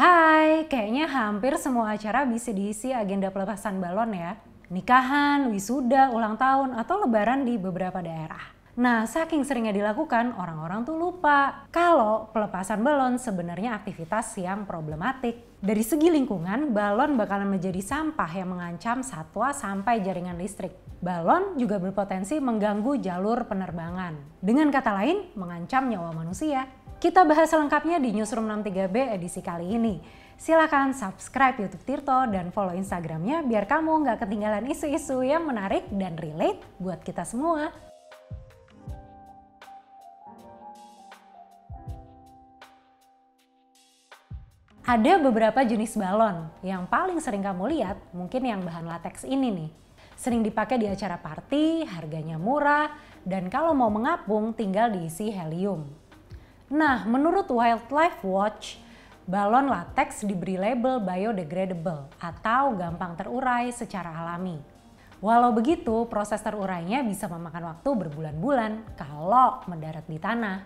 Hai, kayaknya hampir semua acara bisa diisi agenda pelepasan balon ya. Nikahan, wisuda, ulang tahun, atau lebaran di beberapa daerah. Nah, saking seringnya dilakukan, orang-orang tuh lupa kalau pelepasan balon sebenarnya aktivitas yang problematik. Dari segi lingkungan, balon bakalan menjadi sampah yang mengancam satwa sampai jaringan listrik. Balon juga berpotensi mengganggu jalur penerbangan. Dengan kata lain, mengancam nyawa manusia. Kita bahas selengkapnya di Newsroom 63B edisi kali ini. Silahkan subscribe YouTube Tirto dan follow Instagramnya biar kamu nggak ketinggalan isu-isu yang menarik dan relate buat kita semua. Ada beberapa jenis balon yang paling sering kamu lihat mungkin yang bahan latex ini nih. Sering dipakai di acara party, harganya murah, dan kalau mau mengapung tinggal diisi helium. Nah, menurut Wildlife Watch, balon latex diberi label biodegradable atau gampang terurai secara alami. Walau begitu, proses terurainya bisa memakan waktu berbulan-bulan kalau mendarat di tanah.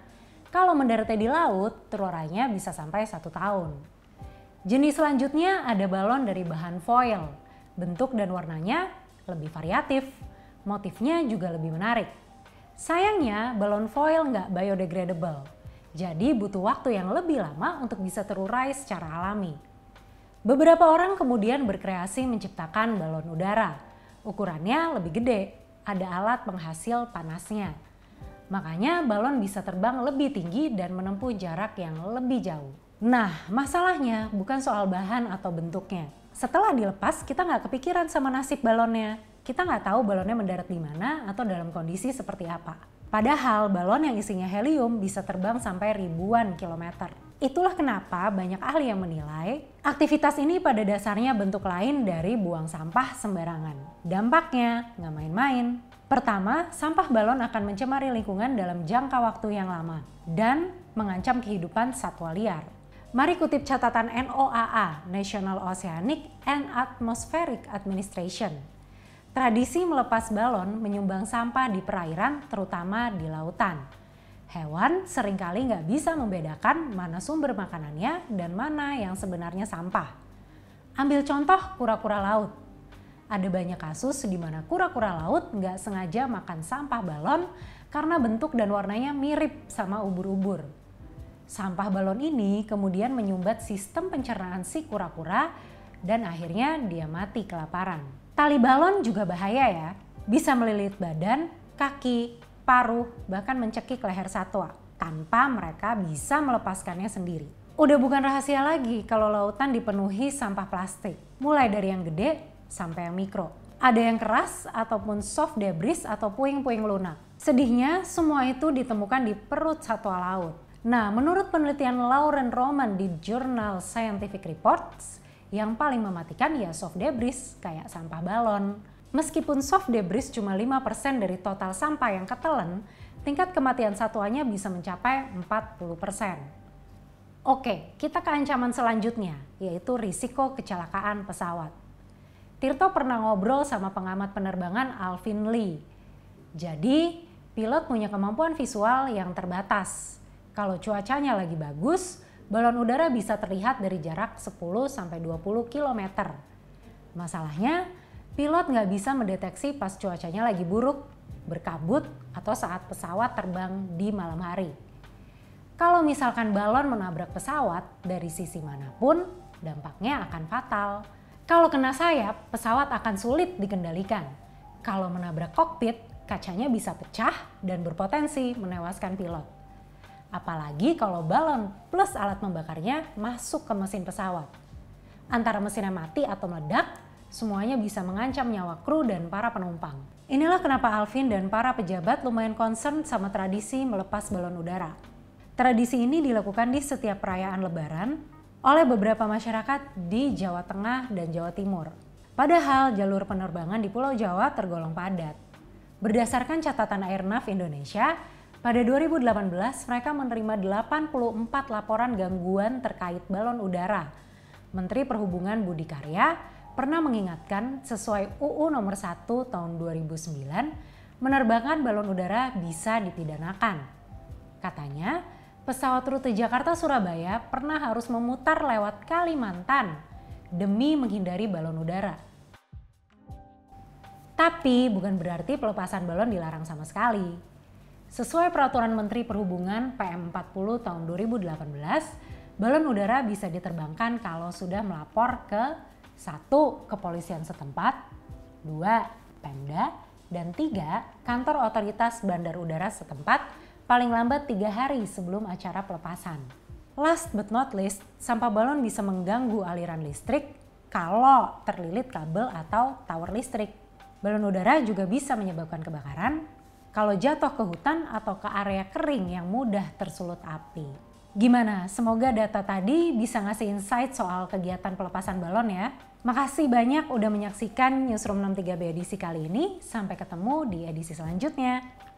Kalau mendaratnya di laut, terurainya bisa sampai satu tahun. Jenis selanjutnya ada balon dari bahan foil. Bentuk dan warnanya lebih variatif, motifnya juga lebih menarik. Sayangnya, balon foil nggak biodegradable jadi butuh waktu yang lebih lama untuk bisa terurai secara alami. Beberapa orang kemudian berkreasi menciptakan balon udara. Ukurannya lebih gede, ada alat penghasil panasnya. Makanya balon bisa terbang lebih tinggi dan menempuh jarak yang lebih jauh. Nah, masalahnya bukan soal bahan atau bentuknya. Setelah dilepas, kita nggak kepikiran sama nasib balonnya. Kita nggak tahu balonnya mendarat di mana atau dalam kondisi seperti apa. Padahal balon yang isinya helium bisa terbang sampai ribuan kilometer. Itulah kenapa banyak ahli yang menilai aktivitas ini pada dasarnya bentuk lain dari buang sampah sembarangan. Dampaknya nggak main-main. Pertama, sampah balon akan mencemari lingkungan dalam jangka waktu yang lama dan mengancam kehidupan satwa liar. Mari kutip catatan NOAA, National Oceanic and Atmospheric Administration, Tradisi melepas balon menyumbang sampah di perairan, terutama di lautan. Hewan seringkali nggak bisa membedakan mana sumber makanannya dan mana yang sebenarnya sampah. Ambil contoh kura-kura laut. Ada banyak kasus di mana kura-kura laut nggak sengaja makan sampah balon karena bentuk dan warnanya mirip sama ubur-ubur. Sampah balon ini kemudian menyumbat sistem pencernaan si kura-kura dan akhirnya dia mati kelaparan. Tali balon juga bahaya ya, bisa melilit badan, kaki, paruh, bahkan mencekik leher satwa tanpa mereka bisa melepaskannya sendiri. Udah bukan rahasia lagi kalau lautan dipenuhi sampah plastik, mulai dari yang gede sampai yang mikro. Ada yang keras ataupun soft debris atau puing-puing lunak. Sedihnya semua itu ditemukan di perut satwa laut. Nah, menurut penelitian Lauren Roman di jurnal Scientific Reports, yang paling mematikan ya soft debris kayak sampah balon. Meskipun soft debris cuma 5% dari total sampah yang ketelan, tingkat kematian satuannya bisa mencapai 40%. Oke, kita ke ancaman selanjutnya, yaitu risiko kecelakaan pesawat. Tirto pernah ngobrol sama pengamat penerbangan Alvin Lee. Jadi, pilot punya kemampuan visual yang terbatas. Kalau cuacanya lagi bagus, balon udara bisa terlihat dari jarak 10 20 km. Masalahnya, pilot nggak bisa mendeteksi pas cuacanya lagi buruk, berkabut, atau saat pesawat terbang di malam hari. Kalau misalkan balon menabrak pesawat dari sisi manapun, dampaknya akan fatal. Kalau kena sayap, pesawat akan sulit dikendalikan. Kalau menabrak kokpit, kacanya bisa pecah dan berpotensi menewaskan pilot. Apalagi kalau balon plus alat membakarnya masuk ke mesin pesawat. Antara mesinnya mati atau meledak, semuanya bisa mengancam nyawa kru dan para penumpang. Inilah kenapa Alvin dan para pejabat lumayan concern sama tradisi melepas balon udara. Tradisi ini dilakukan di setiap perayaan lebaran oleh beberapa masyarakat di Jawa Tengah dan Jawa Timur. Padahal jalur penerbangan di Pulau Jawa tergolong padat. Berdasarkan catatan Airnav Indonesia, pada 2018, mereka menerima 84 laporan gangguan terkait balon udara. Menteri Perhubungan Budi Karya pernah mengingatkan sesuai UU nomor 1 tahun 2009, menerbangkan balon udara bisa dipidanakan. Katanya, pesawat rute Jakarta-Surabaya pernah harus memutar lewat Kalimantan demi menghindari balon udara. Tapi bukan berarti pelepasan balon dilarang sama sekali. Sesuai peraturan Menteri Perhubungan PM40 tahun 2018, balon udara bisa diterbangkan kalau sudah melapor ke satu kepolisian setempat, dua Pemda, dan tiga kantor otoritas bandar udara setempat paling lambat tiga hari sebelum acara pelepasan. Last but not least, sampah balon bisa mengganggu aliran listrik kalau terlilit kabel atau tower listrik. Balon udara juga bisa menyebabkan kebakaran kalau jatuh ke hutan atau ke area kering yang mudah tersulut api. Gimana? Semoga data tadi bisa ngasih insight soal kegiatan pelepasan balon ya. Makasih banyak udah menyaksikan Newsroom 63B edisi kali ini. Sampai ketemu di edisi selanjutnya.